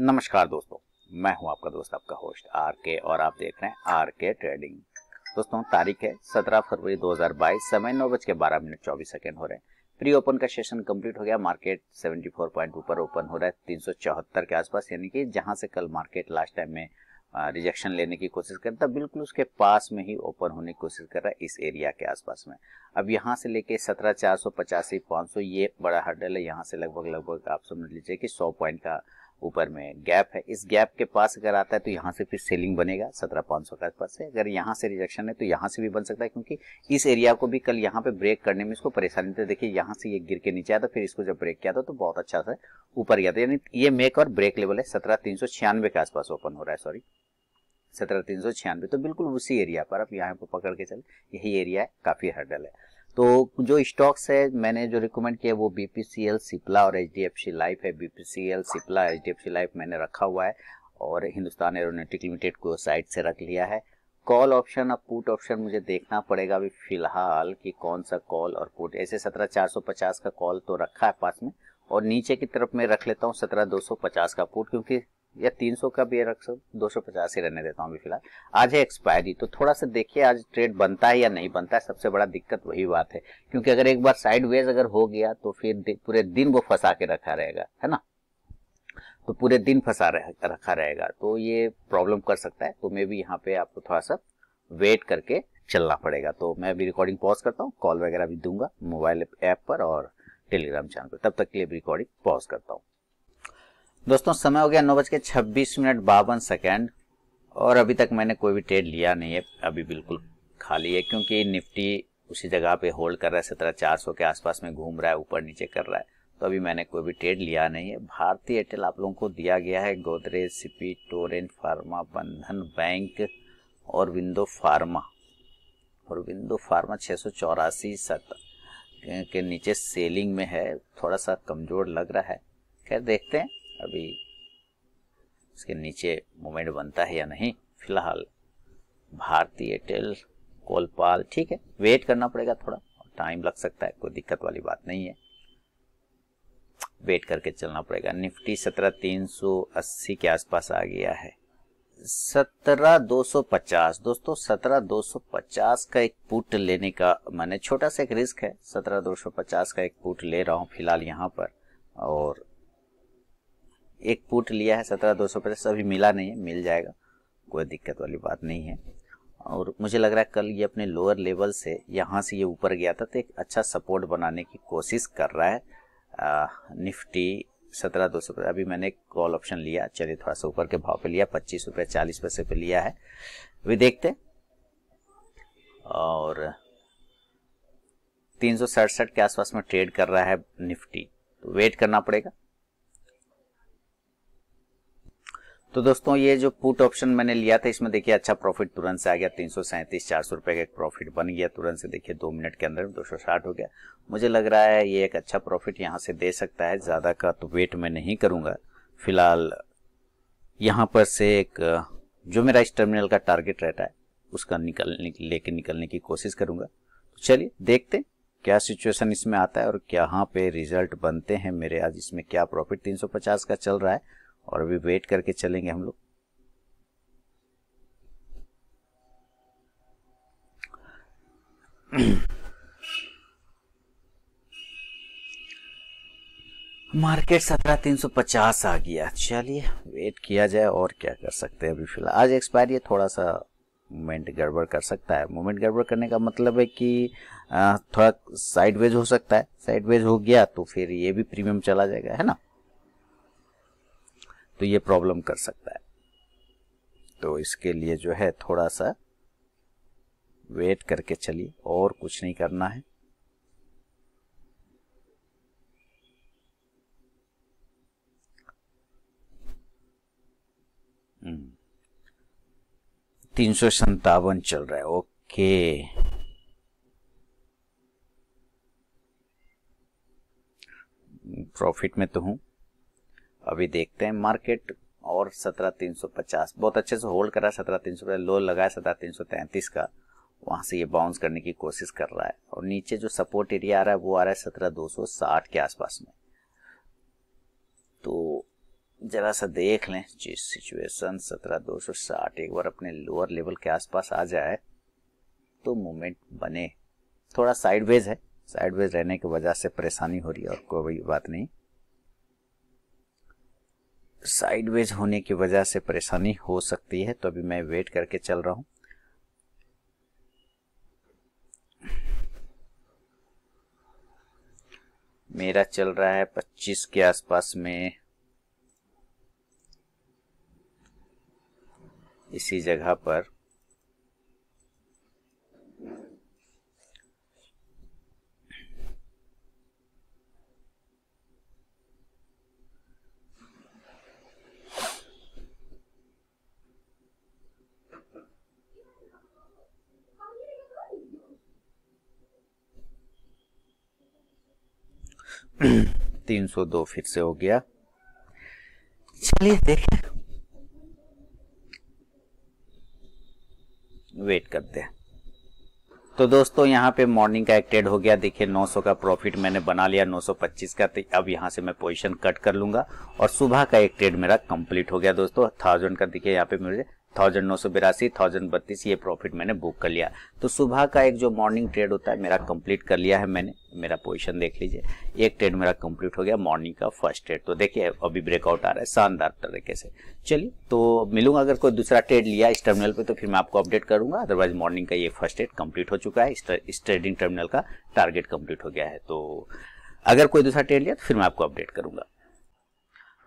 नमस्कार दोस्तों मैं हूं आपका दोस्त आपका होस्ट आर के और आप देख रहे हैं आर के ट्रेडिंग दोस्तों तारीख है 17 फरवरी 2022 समय नौ बज के बारह मिनट चौबीस सेकेंड हो रहे हैं प्री ओपन का सेशन कंप्लीट हो गया मार्केट 74 पॉइंट ऊपर ओपन हो रहा है तीन के आसपास यानी कि जहां से कल मार्केट लास्ट टाइम में रिजेक्शन लेने की कोशिश कर करता बिल्कुल उसके पास में ही ओपन होने की कोशिश कर रहा है इस एरिया के आसपास में अब यहाँ से लेके सत्रह चार सौ पचासी पाँच सौ ये बड़ा हर्डल है यहाँ से लगभग लगभग आप समझ लीजिए कि सौ पॉइंट का ऊपर में गैप है इस गैप के पास अगर आता है तो यहाँ से फिर सेलिंग बनेगा सत्रह पाँच सौ के आसपास से अगर यहाँ से रिजेक्शन है तो यहाँ से भी बन सकता है क्योंकि इस एरिया को भी कल यहाँ पे ब्रेक करने में इसको परेशानी थी देखिए यहाँ से ये गिर के नीचे आया फिर इसको जब ब्रेक किया था तो बहुत अच्छा सा ऊपर गया था यानी ये मेक और ब्रेक लेवल है सत्रह तीन सौ छियानवे के आसपास ओपन हो रहा है सॉरी सत्रह तीन सौ छियानवे तो बिल्कुल उसी एरिया पर आप यहाँ पर पकड़ के चले यही एरिया है काफ़ी हर्डल है तो जो स्टॉक्स है मैंने जो रिकमेंड किया वो बीपीसीएल सिप्ला और H D F C life है BPCL Cipla H D F C life मैंने रखा हुआ है और हिंदुस्तान एरोनोटिक लिमिटेड को साइड से रख लिया है कॉल ऑप्शन और पुट ऑप्शन मुझे देखना पड़ेगा अभी फिलहाल कि कौन सा कॉल और पुट ऐसे सत्रह चार सौ पचास का कॉल तो रखा है पास में और नीचे की तरफ मैं रख लेता हूँ सत्रह दो सौ पचास का पुट क्योंकि या 300 का भी रख सकते दो ही रहने देता हूँ अभी फिलहाल आज है एक्सपायरी तो थोड़ा सा देखिए आज ट्रेड बनता है या नहीं बनता है सबसे बड़ा दिक्कत वही बात है क्योंकि अगर एक बार साइडवेज अगर हो गया तो फिर पूरे दिन वो फंसा के रखा रहेगा है ना तो पूरे दिन फंसा रह, रखा रहेगा तो ये प्रॉब्लम कर सकता है तो मे भी यहाँ पे आपको थोड़ा सा वेट करके चलना पड़ेगा तो मैं अभी रिकॉर्डिंग पॉज करता हूँ कॉल वगैरह भी दूंगा मोबाइल ऐप पर और टेलीग्राम चैनल पर तब तक के लिए रिकॉर्डिंग पॉज करता हूँ दोस्तों समय हो गया नौ बज के छब्बीस मिनट बावन सेकेंड और अभी तक मैंने कोई भी ट्रेड लिया नहीं है अभी बिल्कुल खाली है क्योंकि निफ्टी उसी जगह पे होल्ड कर रहा है सत्रह चार सौ के आसपास में घूम रहा है ऊपर नीचे कर रहा है तो अभी मैंने कोई भी ट्रेड लिया नहीं है भारतीय एयरटेल आप लोगों को दिया गया है Godrej C P Torrent pharma Bandhan bank और विंडो फार्मा और विंडो फार्मा छः सौ चौरासी सत के नीचे सेलिंग में है थोड़ा सा कमज़ोर लग रहा है खैर देखते हैं अभी इसके नीचे मोमेंट बनता है या नहीं फिलहाल भारतीय एयरटेल कोलपाल ठीक है वेट करना पड़ेगा थोड़ा टाइम लग सकता है कोई दिक्कत वाली बात नहीं है वेट करके चलना पड़ेगा निफ्टी सत्रह तीन सौ अस्सी के आसपास आ गया है सत्रह दो सौ पचास दोस्तों सत्रह दो सौ पचास का एक पुट लेने का मैंने छोटा सा एक रिस्क है सत्रह दो सौ पचास का एक पुट ले रहा हूँ फिलहाल यहाँ पर और एक पुट लिया है सत्रह दो सौ पचास अभी मिला नहीं है मिल जाएगा कोई दिक्कत वाली बात नहीं है और मुझे लग रहा है कल ये अपने लोअर लेवल से यहाँ से ये ऊपर गया था तो एक अच्छा सपोर्ट बनाने की कोशिश कर रहा है आ, निफ्टी सत्रह दो सौ अभी मैंने कॉल ऑप्शन लिया चलिए थोड़ा सा ऊपर के भाव पे लिया पच्चीस रुपये चालीस पैसे पे लिया है अभी देखते और तीन सौ सड़सठ के आसपास में ट्रेड कर रहा है निफ्टी तो वेट करना पड़ेगा तो दोस्तों ये जो पुट ऑप्शन मैंने लिया था इसमें देखिए अच्छा प्रॉफिट तुरंत से आ गया तीन सौ रुपए चार सौ का एक प्रॉफिट बन गया तुरंत से देखिए दो मिनट के अंदर दो सौ साठ हो गया मुझे लग रहा है ये एक अच्छा प्रॉफिट यहाँ से दे सकता है ज़्यादा का तो वेट मैं नहीं करूंगा फिलहाल यहाँ पर से एक जो मेरा इस टर्मिनल का टारगेट रहता है उसका निकलने लेके निकलने की कोशिश करूंगा तो चलिए देखते क्या सिचुएशन इसमें आता है और क्या पे रिजल्ट बनते हैं मेरे आज इसमें क्या प्रॉफिट 350 का चल रहा है और अभी वेट करके चलेंगे हम लोग मार्केट सत्रह तीन सौ पचास आ गया चलिए वेट किया जाए और क्या कर सकते हैं अभी फिलहाल आज एक्सपायरी है थोड़ा सा मोमेंट गड़बड़ कर सकता है मोमेंट गड़बड़ करने का मतलब है कि थोड़ा साइडवेज हो सकता है साइडवेज हो गया तो फिर ये भी प्रीमियम चला जाएगा है ना तो ये प्रॉब्लम कर सकता है तो इसके लिए जो है थोड़ा सा वेट करके चलिए और कुछ नहीं करना है हम्म। तीन सौ संतावन चल रहा है ओके प्रॉफिट में तो हूं अभी देखते हैं मार्केट और सत्रह तीन सौ पचास बहुत अच्छे से होल्ड करा सत्रह तीन सौ लो लगाया सत्रह तीन सौ तैंतीस का वहाँ से ये बाउंस करने की कोशिश कर रहा है और नीचे जो सपोर्ट एरिया आ रहा है वो आ रहा है सत्रह दो सौ साठ के आसपास में तो जरा सा देख लें जिस सिचुएशन सत्रह दो सौ साठ एक बार अपने लोअर लेवल के आसपास आ जाए तो मूवमेंट बने थोड़ा साइडवेज है साइडवेज रहने की वजह से परेशानी हो रही है और कोई बात नहीं साइडवेज होने की वजह से परेशानी हो सकती है तो अभी मैं वेट करके चल रहा हूं मेरा चल रहा है 25 के आसपास में इसी जगह पर तीन सौ दो फिर से हो गया चलिए देखें वेट करते हैं तो दोस्तों यहाँ पे मॉर्निंग का एक्टेड हो गया देखिए 900 का प्रॉफिट मैंने बना लिया 925 का तो अब यहाँ से मैं पोजीशन कट कर लूंगा और सुबह का एक ट्रेड मेरा कंप्लीट हो गया दोस्तों थाउजेंड का देखिए यहाँ पे मुझे थाउजेंड नौ सौ बिरासी थाउजेंड बत्तीस ये प्रॉफिट मैंने बुक कर लिया तो सुबह का एक जो मॉर्निंग ट्रेड होता है मेरा कंप्लीट कर लिया है मैंने मेरा पोजीशन देख लीजिए एक ट्रेड मेरा कंप्लीट हो गया मॉर्निंग का फर्स्ट ट्रेड तो देखिए अभी ब्रेकआउट आ रहा है शानदार तरीके से चलिए तो मिलूंगा अगर कोई दूसरा ट्रेड लिया इस टर्मिनल पे तो फिर मैं आपको अपडेट करूंगा अदरवाइज मॉर्निंग का ये फर्स्ट ट्रेड कंप्लीट हो चुका है इस ट्रेडिंग टर्मिनल का टारगेट कंप्लीट हो गया है तो अगर कोई दूसरा ट्रेड लिया तो फिर मैं आपको अपडेट करूंगा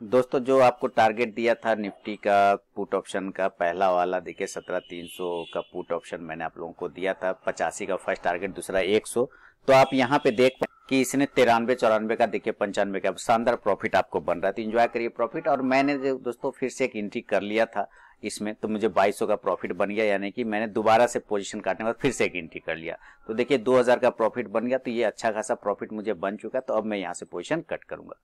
दोस्तों जो आपको टारगेट दिया था निफ्टी का पुट ऑप्शन का पहला वाला देखिए सत्रह तीन सौ का पुट ऑप्शन मैंने आप लोगों को दिया था पचासी का फर्स्ट टारगेट दूसरा एक सौ तो आप यहाँ पे देख कि इसने तिरानवे चौरानवे का देखिए पंचानवे का शानदार प्रॉफिट आपको बन रहा था इंजॉय इन्जॉय करिए प्रॉफिट और मैंने जो दोस्तों फिर से एक एंट्री कर लिया था इसमें तो मुझे 2200 का प्रॉफिट बन गया यानी कि मैंने दोबारा से पोजीशन काटने के बाद फिर से एक एंट्री कर लिया तो देखिए 2000 का प्रॉफिट बन गया तो ये अच्छा खासा प्रॉफिट मुझे बन चुका तो अब मैं यहाँ से पोजीशन कट करूंगा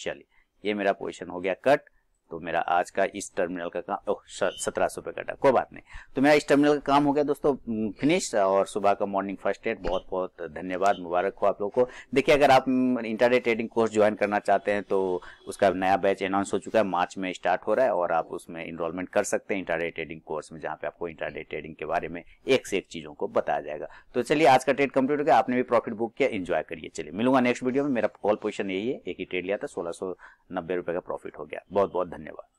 चलिए ये मेरा पोजिशन हो गया कट तो मेरा आज का इस टर्मिनल का काम ओह सत्रह सौ रुपये कटा कोई बात नहीं तो मेरा इस टर्मिनल का काम हो गया दोस्तों फिनिश और सुबह का मॉर्निंग फर्स्ट एड बहुत बहुत धन्यवाद मुबारक हो आप लोगों को देखिए अगर आप इंटरडे ट्रेडिंग कोर्स ज्वाइन करना चाहते हैं तो उसका नया बैच अनाउंस हो चुका है मार्च में स्टार्ट हो रहा है और आप उसमें इनरोलमेंट कर सकते हैं इंटरडे ट्रेडिंग कोर्स में जहाँ पे आपको इंटरडे ट्रेडिंग के बारे में एक से एक चीज़ों को बताया जाएगा तो चलिए आज का ट्रेड कंप्लीट हो गया आपने भी प्रॉफिट बुक किया इन्जॉय करिए चलिए मिलूंगा नेक्स्ट वीडियो में मेरा कॉल पोजिशन यही है एक ही ट्रेड लिया था सोलह सौ नब्बे का प्रॉफिट हो गया बहुत बहुत धन्यवाद धन्यवाद